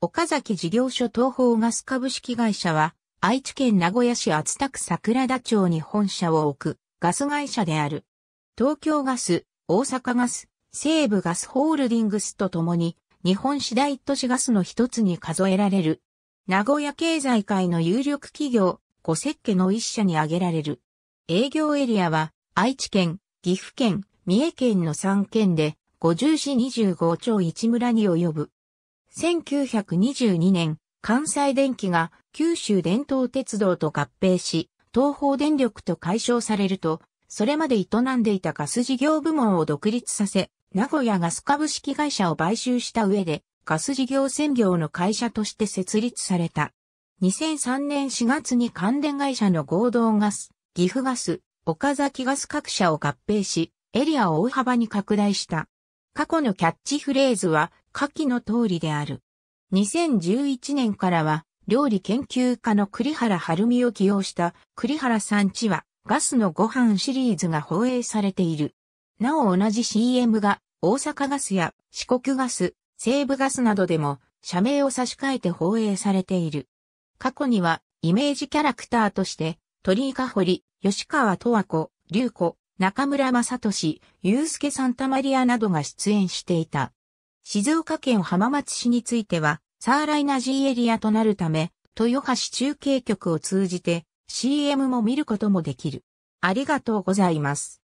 岡崎事業所東方ガス株式会社は、愛知県名古屋市厚田区桜田町に本社を置くガス会社である。東京ガス、大阪ガス、西部ガスホールディングスとともに、日本市大都市ガスの一つに数えられる。名古屋経済界の有力企業、五石家の一社に挙げられる。営業エリアは、愛知県、岐阜県、三重県の3県で、五十市25町一村に及ぶ。1922年、関西電気が九州伝統鉄道と合併し、東方電力と解消されると、それまで営んでいたガス事業部門を独立させ、名古屋ガス株式会社を買収した上で、ガス事業専業の会社として設立された。2003年4月に関連会社の合同ガス、岐阜ガス、岡崎ガス各社を合併し、エリアを大幅に拡大した。過去のキャッチフレーズは、下記の通りである。2011年からは、料理研究家の栗原晴美を起用した栗原さんちはガスのご飯シリーズが放映されている。なお同じ CM が大阪ガスや四国ガス、西部ガスなどでも社名を差し替えて放映されている。過去にはイメージキャラクターとして鳥居香り、吉川十和子、龍子、中村正俊、祐介サンタマリアなどが出演していた。静岡県浜松市については、サーライナ G エリアとなるため、豊橋中継局を通じて CM も見ることもできる。ありがとうございます。